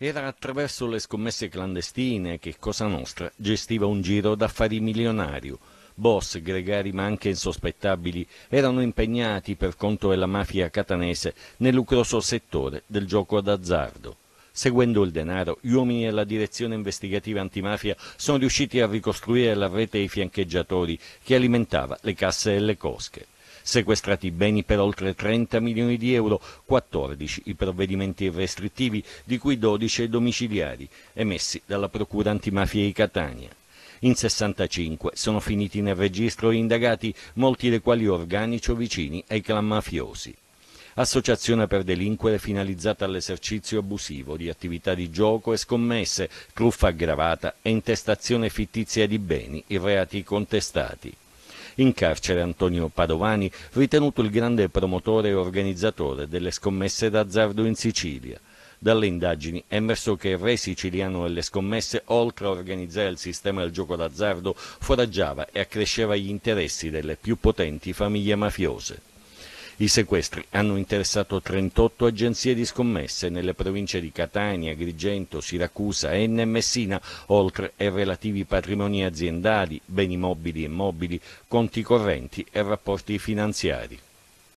Era attraverso le scommesse clandestine che Cosa Nostra gestiva un giro d'affari milionario. Boss, gregari ma anche insospettabili erano impegnati per conto della mafia catanese nel lucroso settore del gioco d'azzardo. Seguendo il denaro, gli uomini della direzione investigativa antimafia sono riusciti a ricostruire la rete dei fiancheggiatori che alimentava le casse e le cosche sequestrati i beni per oltre 30 milioni di euro, 14 i provvedimenti restrittivi, di cui 12 domiciliari, emessi dalla Procura Antimafia di Catania. In 65 sono finiti nel registro indagati, molti dei quali organici o vicini ai clan mafiosi associazione per delinquere finalizzata all'esercizio abusivo di attività di gioco e scommesse, truffa aggravata e intestazione fittizia di beni, i reati contestati. In carcere Antonio Padovani, ritenuto il grande promotore e organizzatore delle scommesse d'azzardo in Sicilia. Dalle indagini è emerso che il re siciliano delle scommesse, oltre a organizzare il sistema del gioco d'azzardo, foraggiava e accresceva gli interessi delle più potenti famiglie mafiose. I sequestri hanno interessato 38 agenzie di scommesse nelle province di Catania, Agrigento, Siracusa, Enne e Messina, oltre ai relativi patrimoni aziendali, beni mobili e mobili, conti correnti e rapporti finanziari.